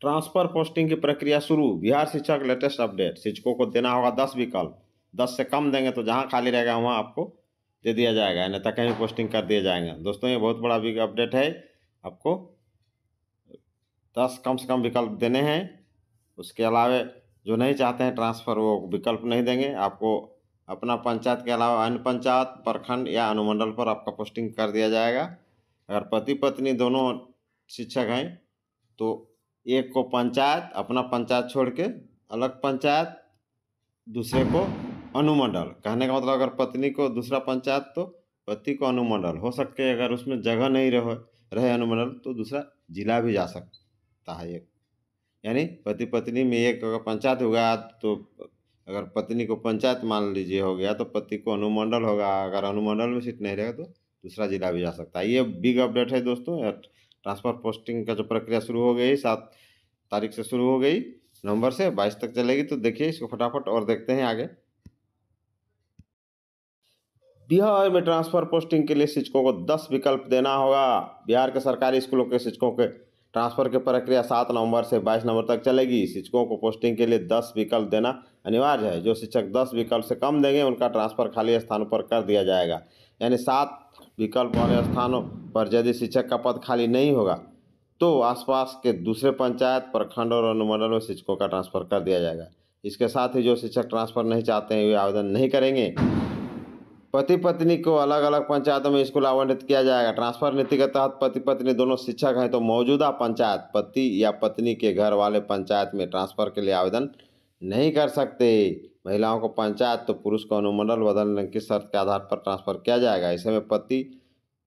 transfer posting की प्रक्रिया शुरू बिहार शिक्षक लेटेस्ट अपडेट शिक्षकों को देना होगा दस विकल्प दस से कम देंगे तो जहाँ खाली रहेगा वहाँ आपको दे दिया जाएगा यानी तक कहीं पोस्टिंग कर दिए जाएंगे दोस्तों ये बहुत बड़ा बिग अपडेट है आपको दस कम से कम विकल्प देने हैं उसके अलावा जो नहीं चाहते हैं ट्रांसफ़र वो विकल्प नहीं देंगे आपको अपना पंचायत के अलावा अन्य पंचायत प्रखंड या अनुमंडल पर आपका पोस्टिंग कर दिया जाएगा अगर पति पत्नी दोनों शिक्षक हैं तो एक को पंचायत अपना पंचायत छोड़ के अलग पंचायत दूसरे को अनुमंडल कहने का मतलब अगर पत्नी को दूसरा पंचायत तो पति को अनुमंडल हो सके अगर उसमें जगह नहीं रहो रहे अनुमंडल तो दूसरा जिला भी जा सकता है एक यानी पति पत्नी में एक अगर पंचायत हो गया तो अगर पत्नी को पंचायत मान लीजिए हो गया तो पति को अनुमंडल होगा अगर अनुमंडल में सीट नहीं रहेगा तो दूसरा जिला भी जा सकता है ये बिग अपडेट है दोस्तों ट्रांसफ़र पोस्टिंग का जो प्रक्रिया शुरू हो गई सात तारीख से शुरू हो गई नवंबर से बाईस तक चलेगी तो देखिए इसको फटाफट और देखते हैं आगे बिहार में ट्रांसफ़र पोस्टिंग के लिए शिक्षकों को दस विकल्प देना होगा बिहार के सरकारी स्कूलों के शिक्षकों के ट्रांसफ़र की प्रक्रिया सात नवंबर से बाईस नवंबर तक चलेगी शिक्षकों को पोस्टिंग के लिए दस विकल्प देना अनिवार्य है जो शिक्षक दस विकल्प से कम देंगे उनका ट्रांसफ़र खाली स्थानों पर कर दिया जाएगा यानी सात विकल्प वाले स्थानों पर यदि शिक्षक का पद खाली नहीं होगा तो आसपास के दूसरे पंचायत प्रखंड और अनुमंडल में शिक्षकों का ट्रांसफ़र कर दिया जाएगा इसके साथ ही जो शिक्षक ट्रांसफ़र नहीं चाहते हैं वे आवेदन नहीं करेंगे पति पत्नी को अलग अलग पंचायतों में स्कूल आवंटित किया जाएगा ट्रांसफर नीति के तहत पति पत्नी दोनों शिक्षक हैं तो मौजूदा पंचायत पति या पत्नी के घर वाले पंचायत में ट्रांसफर के लिए आवेदन नहीं कर सकते महिलाओं को पंचायत तो पुरुष को अनुमंडल बदलने की शर्त के आधार पर ट्रांसफ़र किया जाएगा ऐसे में पति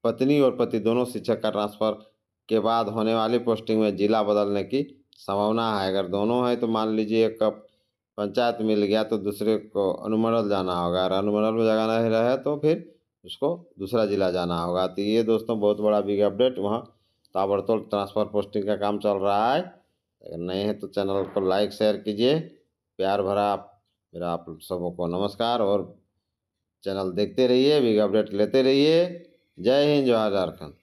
पत्नी और पति दोनों शिक्षक का ट्रांसफ़र के बाद होने वाली पोस्टिंग में जिला बदलने की संभावना है अगर दोनों है तो मान लीजिए एक पंचायत मिल गया तो दूसरे को अनुमंडल जाना होगा अगर अनुमंडल में जगह नहीं रहे तो फिर उसको दूसरा जिला जाना होगा तो ये दोस्तों बहुत बड़ा बिग अपडेट वहाँ ताबड़तोड़ ट्रांसफ़र पोस्टिंग का काम चल रहा है अगर नहीं है तो चैनल को लाइक शेयर कीजिए प्यार भरा मेरा आप सबों को नमस्कार और चैनल देखते रहिए बिग अपडेट लेते रहिए जय हिंद जवाहर झारखंड